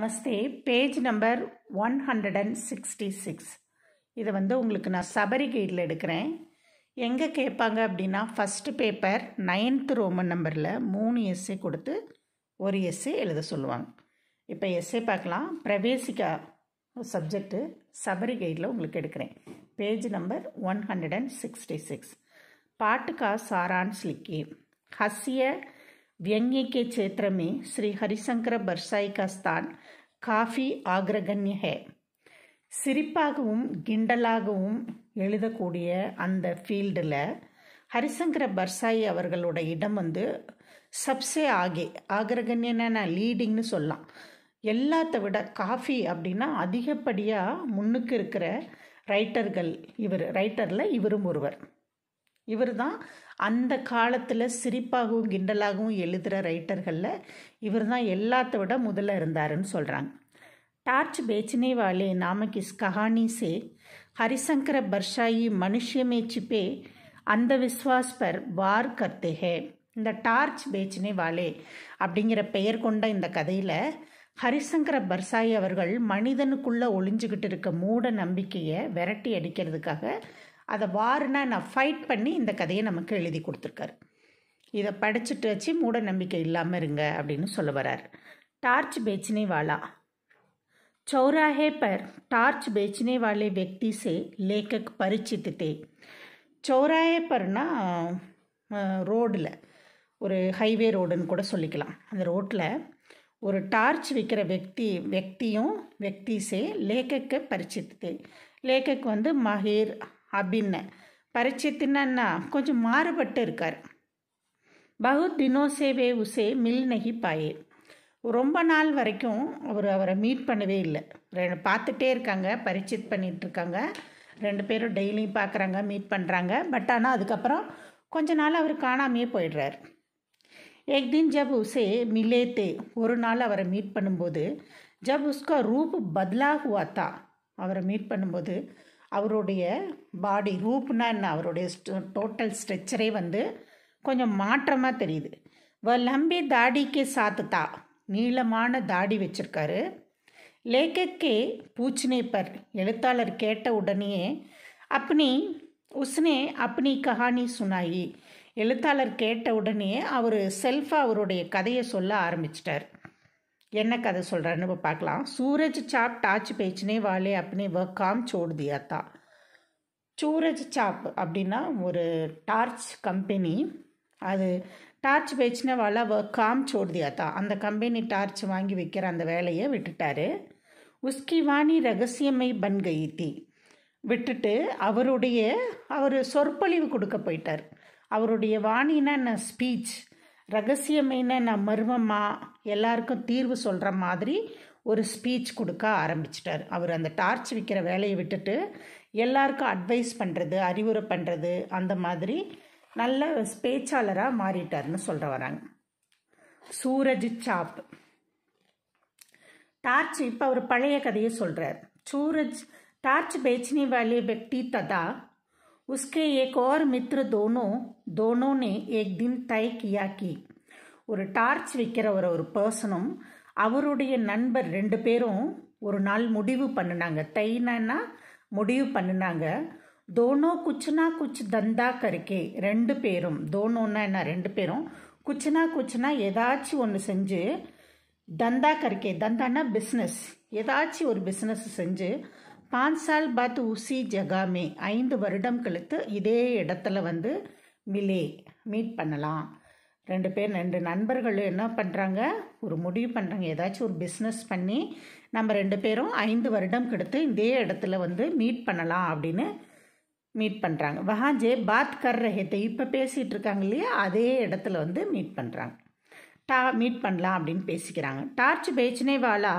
Namaste page number one hundred and sixty six இதை வந்து உங்களுக்கு நான் சபரி கைடில் எடுக்கிறேன் எங்கே கேட்பாங்க அப்படின்னா ஃபஸ்ட்டு பேப்பர் நைன்த்து ரோமன் நம்பரில் மூணு எஸ்ஏ கொடுத்து ஒரு எஸ்ஏ எழுத சொல்லுவாங்க இப்போ எஸ்ஏ பார்க்கலாம் பிரவேசிகா சப்ஜெக்ட்டு சபரி கைடில் உங்களுக்கு எடுக்கிறேன் page number one hundred and sixty six பாட்டுக்கா சாரான் ஸ்லிக்கி ஹசிய व्यंग्य के क्षेत्र में श्री हरिशंकर बरसाई का स्थान காஃபி ஆக்ரகன்ய ஹே சிரிப்பாகவும் கிண்டலாகவும் எழுதக்கூடிய அந்த ஃபீல்டில் ஹரிசங்கர பர்சாயி அவர்களோட இடம் வந்து சப்சே ஆகே ஆக்ரகன்யனா லீடிங்னு சொல்லலாம் எல்லாத்த விட காஃபி அப்படின்னா அதிகப்படியாக முன்னுக்கு இருக்கிற ரைட்டர்கள் இவர் ரைட்டரில் இவரும் ஒருவர் இவர் தான் அந்த காலத்தில் சிரிப்பாகவும் கிண்டலாகவும் எழுதுகிற ரைட்டர்களில் இவர் தான் எல்லாத்த விட முதல்ல இருந்தாருன்னு சொல்கிறாங்க டார்ச் பேச்சனே வாலே நாம கஹானி சே ஹரிசங்கர பர்ஷாயி மனுஷமே சிப்பே அந்த விஸ்வாஸ் பர் வார் கர்த்தேகே இந்த டார்ச் பேச்சனே வாலே அப்படிங்கிற பெயர் கொண்ட இந்த கதையில் ஹரிசங்கர பர்சாயி அவர்கள் மனிதனுக்குள்ளே ஒளிஞ்சுக்கிட்டு இருக்க மூட நம்பிக்கையை விரட்டி அடிக்கிறதுக்காக அதை வாருனா நான் ஃபைட் பண்ணி இந்த கதையை நமக்கு எழுதி கொடுத்துருக்காரு இதை படிச்சுட்டு வச்சு மூட நம்பிக்கை இல்லாமல் இருங்க அப்படின்னு சொல்ல வர்றார் டார்ச் பேச்சினே வாழா चौराहे पर टार्च बेचने वाले व्यक्ति से பர்னா ரோடில் ஒரு ஹைவே ரோடுன்னு கூட சொல்லிக்கலாம் அந்த ரோட்டில் ஒரு டார்ச் விற்கிற வெக்தி வெக்தியும் வெக்தி சே லேக்கக்கு பரிச்சித்து லேக்கக் வந்து மஹிர் அப்படின்ன பரிச்சயத்தின்னா கொஞ்சம் மாறுபட்டு இருக்கார் பகு தினோசேவே உசே மில் நகி பாயே ரொம்ப நாள் வரைக்கும் அவர் அவரை மீட் பண்ணவே இல்லை ரெ பார்த்துட்டே இருக்காங்க பரிச்சித் பண்ணிகிட்ருக்காங்க ரெண்டு பேரும் டெய்லியும் பார்க்குறாங்க மீட் பண்ணுறாங்க பட் ஆனால் அதுக்கப்புறம் கொஞ்ச நாள் அவர் காணாமையே போயிடுறார் எக் தின் ஜப் உசே मिले ஒரு நாள் அவரை மீட் பண்ணும்போது ஜப் உஸ்கா ரூப் பத்லா ஹுவாத்தா அவரை மீட் பண்ணும்போது அவருடைய பாடி ரூப்னா என்ன அவருடைய டோட்டல் ஸ்ட்ரெச்சரே வந்து கொஞ்சம் மாற்றமாக தெரியுது வ லம்பி தாடிக்கே சாத்துதா நீளமான தாடி வச்சுருக்காரு லேக்கே பூச்சினேப்பர் எழுத்தாளர் கேட்ட உடனேயே அப்னி உஸ்னே அப்னி கஹானி சுனாயி எழுத்தாளர் கேட்ட உடனே அவர் செல்ஃபாக அவருடைய கதையை சொல்ல ஆரம்பிச்சிட்டார் என்ன கதை இப்போ பார்க்கலாம் சூரஜ் சாப் டாச் பேச்சுனே வாலே அப்படின்னு ஒர்க் காம் சோடு தியாத்தா சூரஜ் சாப் அப்படின்னா ஒரு டார்ச் கம்பெனி அது டார்ச் பேச்சுனே வாழ ஒர்க் காம் சோடு தியாத்தா அந்த கம்பெனி டார்ச் வாங்கி வைக்கிற அந்த வேலையை விட்டுட்டாரு உஸ்கி வாணி ரகசியமை பன்கைத்தி விட்டுட்டு அவருடைய அவர் சொற்பொழிவு கொடுக்க போயிட்டார் அவருடைய வாணின்னா என்ன ஸ்பீச் ரகசியமைனா நான் மர்மமாக எல்லாருக்கும் தீர்வு சொல்கிற மாதிரி ஒரு ஸ்பீச் கொடுக்க ஆரம்பிச்சிட்டார் அவர் அந்த டார்ச் விற்கிற வேலையை விட்டுட்டு எல்லாருக்கும் அட்வைஸ் பண்ணுறது அறிவுரை பண்ணுறது அந்த மாதிரி நல்ல பேச்சாளராக மாறிட்டார்னு சொல்கிற வராங்க சூரஜ் சாப் டார்ச் இப்போ அவர் பழைய கதையை சொல்கிறார் சூரஜ் டார்ச் பேச்சினி வேலையை வெட்டி ததா उसके एक और मित्र दोनों दोनों ने एक दिन किया कि ஒரு டார்ச் விற்கிறவர் ஒரு பர்சனும் அவருடைய நண்பர் ரெண்டு பேரும் ஒரு நாள் முடிவு பண்ணினாங்க தைனா முடிவு பண்ணினாங்க தோனோ குச்சுனா குச்சு தந்தா கருக்கே ரெண்டு பேரும் தோனோன்னா என்ன ரெண்டு பேரும் குச்சுனா குச்சுனா ஏதாச்சும் ஒன்று செஞ்சு தந்தா கருக்கே தந்தான்னா பிஸ்னஸ் ஏதாச்சும் ஒரு பிஸ்னஸ் செஞ்சு பான் சால் பாத் उसी ஜகாமே ஐந்து வருடம் கழித்து இதே இடத்துல வந்து மிலே மீட் பண்ணலாம் ரெண்டு பேர் ரெண்டு நண்பர்கள் என்ன பண்ணுறாங்க ஒரு முடிவு பண்ணுறாங்க ஏதாச்சும் ஒரு பிஸ்னஸ் பண்ணி நம்ம ரெண்டு பேரும் ஐந்து வருடம் கெடுத்து இதே இடத்துல வந்து மீட் பண்ணலாம் அப்படின்னு மீட் பண்ணுறாங்க வஹாஜே பாத் கர்ரஹேத்தை இப்போ பேசிகிட்டு இருக்காங்க இல்லையா அதே இடத்துல வந்து மீட் பண்ணுறாங்க டா மீட் பண்ணலாம் அப்படின்னு பேசிக்கிறாங்க டார்ச் பேச்சினே வாலா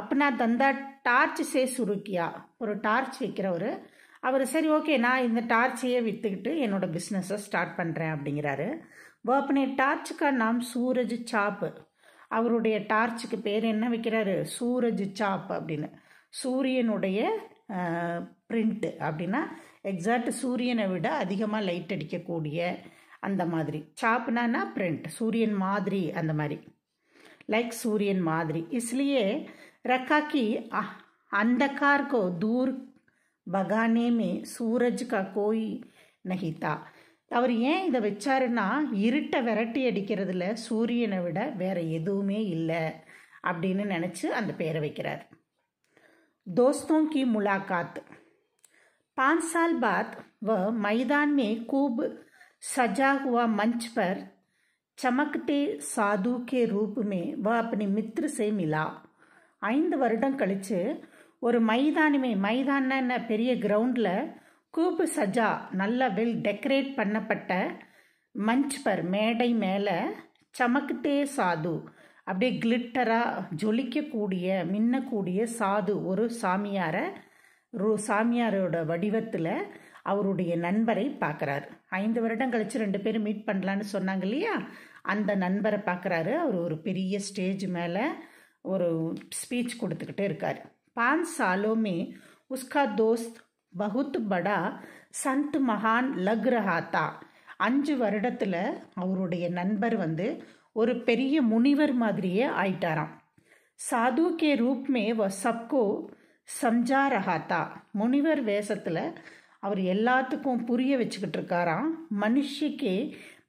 அப்படின்னா தந்தா டார்ச் சே சுருக்கியா ஒரு டார்ச் விற்கிறவர் அவர் சரி ஓகே நான் இந்த டார்ச்சையே விற்றுக்கிட்டு என்னோட பிஸ்னஸை ஸ்டார்ட் பண்ணுறேன் அப்படிங்கிறாரு வேப்பனே டார்ச்சுக்கா நாம் சூரஜ் சாப்பு அவருடைய டார்ச்சுக்கு பேர் என்ன வைக்கிறாரு சூரஜ் சாப் அப்படின்னு சூரியனுடைய பிரிண்ட்டு அப்படின்னா எக்ஸாக்ட் சூரியனை விட அதிகமாக லைட் அடிக்கக்கூடிய அந்த மாதிரி சாப்புனானா பிரிண்ட் சூரியன் மாதிரி அந்த மாதிரி லைக் சூரியன் மாதிரி இஸ்லியே रखा कि अंधकार को दूर भगाने में सूरज का कोई नहीं था அவர் ஏன் இதை வச்சாருன்னா இருட்டை விரட்டி அடிக்கிறதுல சூரியனை விட வேற எதுவுமே இல்லை அப்படின்னு நினச்சி அந்த பேரை வைக்கிறார் தோஸ்தோ கி முலாகாத் பான் சால் பாத் வ மைதான் மே கூப் சஜா ஹுவா மஞ்ச் பர் சமக்டே சாது கே ரூப்மே வ அப்படி மித்ர சே மிலா ஐந்து வருடம் கழித்து ஒரு மைதானமே மைதான பெரிய கிரவுண்டில் கூப்பு சஜா நல்லா வெல் டெக்கரேட் பண்ணப்பட்ட மஞ்ச் பர் மேடை மேலே சமக்கிட்டே சாது அப்படியே கிளிட்டராக ஜொலிக்கக்கூடிய மின்னக்கூடிய சாது ஒரு சாமியாரை ரூ சாமியாரோட வடிவத்தில் அவருடைய நண்பரை பார்க்குறாரு ஐந்து வருடம் கழித்து ரெண்டு பேரும் மீட் பண்ணலான்னு சொன்னாங்க இல்லையா அந்த நண்பரை பார்க்குறாரு அவர் ஒரு பெரிய ஸ்டேஜ் மேலே ஒரு ஸ்பீச் கொடுத்துக்கிட்டே இருக்கார் பான் சாலோமே உஸ்கா தோஸ்த் பகுத் படா சந்த் மகான் லக் ரஹாத்தா அஞ்சு வருடத்தில் அவருடைய நண்பர் வந்து ஒரு பெரிய முனிவர் மாதிரியே ஆயிட்டாராம் சாது கே ரூப்மே வ சப்கோ சம்ஜா ரஹாத்தா முனிவர் வேஷத்தில் அவர் எல்லாத்துக்கும் புரிய வச்சுக்கிட்டு இருக்காராம் மனுஷிக்கே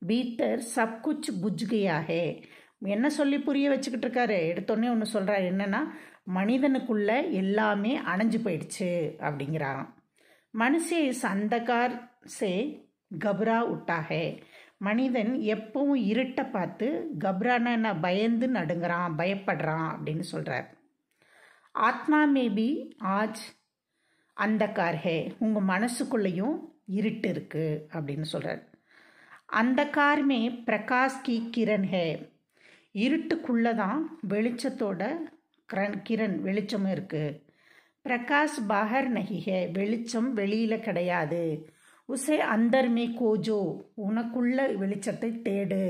பீத்தர் சப்குச் புஜ்கையாகே என்ன சொல்லி புரிய வச்சுக்கிட்டு இருக்காரு எடுத்தோடனே ஒன்று சொல்கிறார் என்னென்னா மனிதனுக்குள்ளே எல்லாமே அணைஞ்சு போயிடுச்சு அப்படிங்கிறாராம் மனுஷே சந்தகார் சே கபரா உட்டாகே மனிதன் எப்பவும் இருட்டை பார்த்து கபரான என்ன பயந்து நடுங்கிறான் பயப்படுறான் அப்படின்னு சொல்கிறார் ஆத்மா மேபி ஆஜ் அந்தக்கார் ஹே உங்கள் மனசுக்குள்ளேயும் இருட்டு இருக்குது அப்படின்னு சொல்கிறார் அந்த में பிரகாஷ் கி கிரண் ஹே இருட்டுக்குள்ளே தான் வெளிச்சத்தோட கிரண் கிரண் வெளிச்சம் இருக்குது பிரகாஷ் பாகர் நகிக வெளிச்சம் வெளியில் கிடையாது உசே அந்தர்மே கோஜோ உனக்குள்ள வெளிச்சத்தை தேடு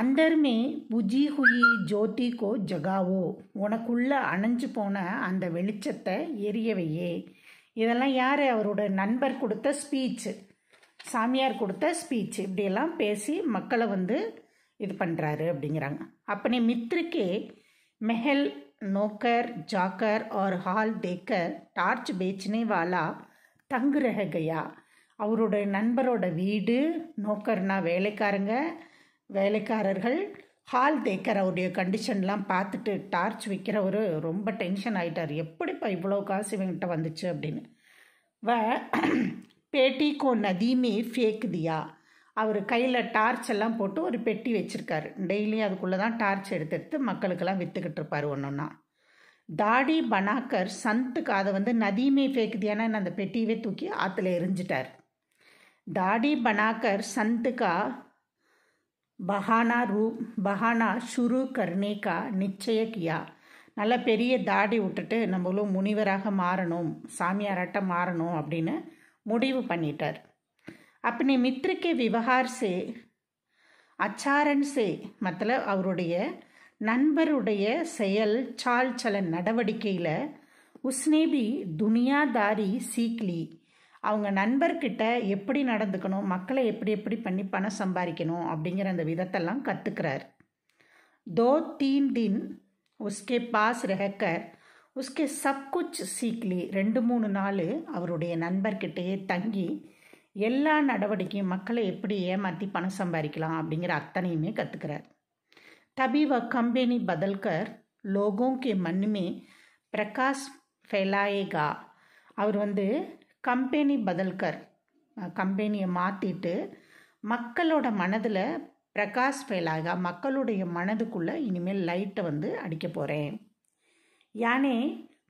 அந்தர்மே புஜி ஹுயி ஜோதி கோ ஜகாவோ உனக்குள்ள அணைஞ்சு போன அந்த வெளிச்சத்தை எரியவையே இதெல்லாம் யார் அவரோட நண்பர் கொடுத்த ஸ்பீச்சு சாமியார் கொடுத்த ஸ்பீச் இப்படியெல்லாம் பேசி மக்களை வந்து இது பண்ணுறாரு அப்படிங்கிறாங்க அப்போ நீ के महल நோக்கர் ஜாக்கர் ஆர் ஹால் देकर டார்ச் பேச்சினே வாலா தங்கு அவரோட நண்பரோட வீடு நோக்கர்னா வேலைக்காரங்க வேலைக்காரர்கள் ஹால் தேக்கர் அவருடைய கண்டிஷன்லாம் பார்த்துட்டு டார்ச் விற்கிறவர் ரொம்ப டென்ஷன் ஆகிட்டார் எப்படிப்பா இவ்வளோ காசு இவங்கிட்ட வந்துச்சு அப்படின்னு வ பேட்டி கோ நதியுமே ஃபேக்குதியா அவர் கையில் டார்ச் எல்லாம் போட்டு ஒரு பெட்டி வச்சுருக்காரு டெய்லி அதுக்குள்ளே தான் டார்ச் எடுத்து எடுத்து மக்களுக்கெல்லாம் விற்றுக்கிட்டு இருப்பார் ஒன்று தாடி பனாக்கர் சந்துக்கு அதை வந்து நதியுமே ஃபேக்குதியான அந்த பெட்டியவே தூக்கி ஆற்றுல எரிஞ்சிட்டார் தாடி பனாக்கர் சந்துக்கா பஹானா ரூ பஹானா ஷுரு கர்ணேகா நிச்சய கியா நல்ல பெரிய தாடி விட்டுட்டு நம்மளும் முனிவராக மாறணும் சாமியாராட்டம் மாறணும் அப்படின்னு முடிவு பண்ணிட்டார் अपने मित्र के व्यवहार से அச்சாரன் சே மத்தில் அவருடைய நண்பருடைய செயல் சால் சலன் நடவடிக்கையில் உஸ்னேபி துனியாதாரி சீக்லி அவங்க நண்பர்கிட்ட எப்படி நடந்துக்கணும் மக்களை எப்படி எப்படி பண்ணி பணம் சம்பாதிக்கணும் அப்படிங்கிற அந்த விதத்தெல்லாம் கற்றுக்கிறார் தோ தீன் தின் உஸ்கே பாஸ் ரெஹக்கர் உஸ்கே சப் குச் சீக்லி ரெண்டு மூணு நாள் அவருடைய நண்பர்கிட்டயே தங்கி எல்லா நடவடிக்கையும் மக்களை எப்படி ஏமாற்றி பணம் சம்பாதிக்கலாம் அப்படிங்கிற அத்தனையுமே கற்றுக்கிறார் तभी கம்பெனி பதல்கர் லோகோங்கே लोगों பிரகாஷ் ஃபெலாயேகா அவர் வந்து கம்பெனி பதல்கர் கம்பெனியை மாற்றிட்டு மக்களோட மனதில் பிரகாஷ் ஃபெலாயேகா மக்களுடைய மனதுக்குள்ளே இனிமேல் லைட்டை வந்து அடிக்க போகிறேன் யானே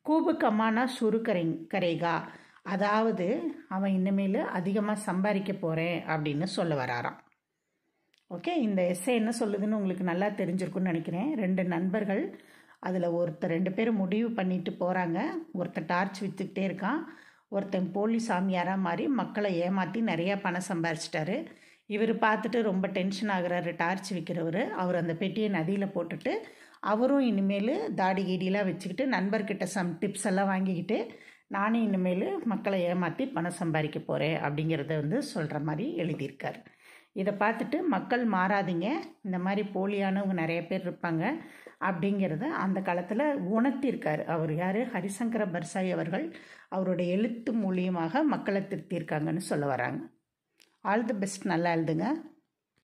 கூபு கமானா சுரு கரேகா அதாவது அவன் இனிமேல் அதிகமாக சம்பாதிக்க போகிறேன் அப்படின்னு சொல்ல வராராம் ஓகே இந்த எஸ்ஸை என்ன சொல்லுதுன்னு உங்களுக்கு நல்லா தெரிஞ்சிருக்குன்னு நினைக்கிறேன் ரெண்டு நண்பர்கள் அதில் ஒருத்தர் ரெண்டு பேரும் முடிவு பண்ணிட்டு போகிறாங்க ஒருத்தர் டார்ச் விற்றுக்கிட்டே இருக்கான் ஒருத்தன் போலி சாமியாராக மாதிரி மக்களை ஏமாற்றி நிறையா பணம் சம்பாரிச்சிட்டாரு இவர் பார்த்துட்டு ரொம்ப டென்ஷன் ஆகுறாரு டார்ச் விற்கிறவர் அவர் அந்த பெட்டியை நதியில் போட்டுட்டு அவரும் இனிமேல் தாடி கீடிலாம் வச்சுக்கிட்டு நண்பர்கிட்ட சம் டிப்ஸ் எல்லாம் வாங்கிக்கிட்டு நானே இனிமேல் மக்களை ஏமாற்றி பணம் சம்பாதிக்க போகிறேன் அப்படிங்கிறத வந்து சொல்கிற மாதிரி எழுதியிருக்கார் இதை பார்த்துட்டு மக்கள் மாறாதீங்க இந்த மாதிரி போலியானவங்க நிறைய பேர் இருப்பாங்க அப்படிங்கிறத அந்த காலத்தில் உணர்த்தியிருக்கார் அவர் யார் ஹரிசங்கர பர்சாய் அவர்கள் அவருடைய எழுத்து மூலியமாக மக்களை திருத்தியிருக்காங்கன்னு சொல்ல வராங்க ஆல் தி பெஸ்ட் நல்லா எழுதுங்க